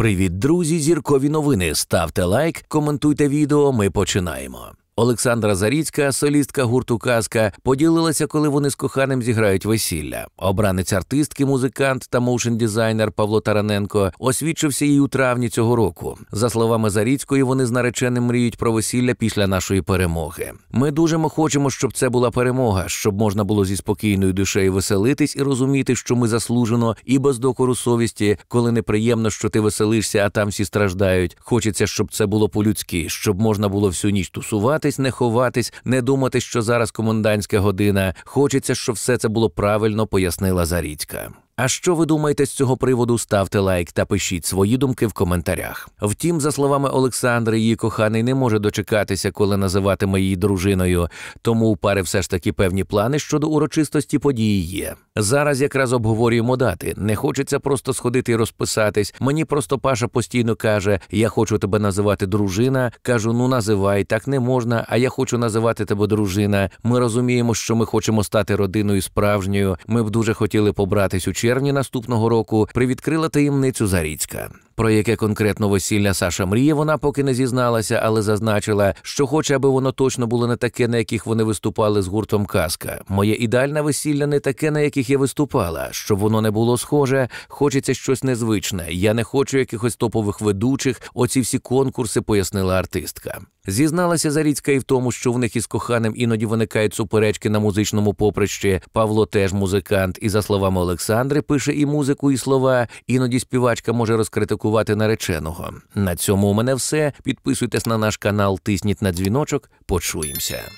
Привіт, друзі! Зіркові новини. Ставте лайк, коментуйте відео. Ми починаємо. Олександра Заріцька, солістка гурту Казка, поділилася, коли вони з коханим зіграють весілля. Обранець артистки, музикант та моушн дизайнер Павло Тараненко освідчився їй у травні цього року. За словами Заріцької, вони з нареченим мріють про весілля після нашої перемоги. Ми дуже хочемо, щоб це була перемога, щоб можна було зі спокійною душею веселитись і розуміти, що ми заслужено, і без докору совісті, коли неприємно, що ти веселишся, а там всі страждають. Хочеться, щоб це було по-людськи, щоб можна було всю ніч тусувати. Намагатись не ховатись, не думати, що зараз комендантська година. Хочеться, щоб все це було правильно, пояснила Заріцька. А що ви думаєте з цього приводу? Ставте лайк та пишіть свої думки в коментарях. Втім, за словами Олександри, її коханий не може дочекатися, коли називатиме її дружиною, тому у пари все ж таки певні плани щодо урочистості події є. Зараз якраз обговорюємо дати. Не хочеться просто сходити і розписатись. Мені просто Паша постійно каже: Я хочу тебе називати дружина. Кажу, ну називай, так не можна. А я хочу називати тебе дружина. Ми розуміємо, що ми хочемо стати родиною справжньою. Ми б дуже хотіли побратись у черзі червні наступного року привідкрила таємницю Заріцька. Про яке конкретно весілля Саша мріє, вона поки не зізналася, але зазначила, що хоче, аби воно точно було не таке, на яких вони виступали з гуртом Казка. Моє ідеальне весілля не таке, на яких я виступала. Щоб воно не було схоже, хочеться щось незвичне. Я не хочу якихось топових ведучих. Оці всі конкурси пояснила артистка. Зізналася Заріцька і в тому, що в них із коханим іноді виникають суперечки на музичному поприщі. Павло теж музикант, і за словами Олександри пише і музику, і слова. Іноді співачка може розкритику святкувати нареченого. На цьому у мене все. Підписуйтесь на наш канал, тисніть на дзвіночок. Почуємося.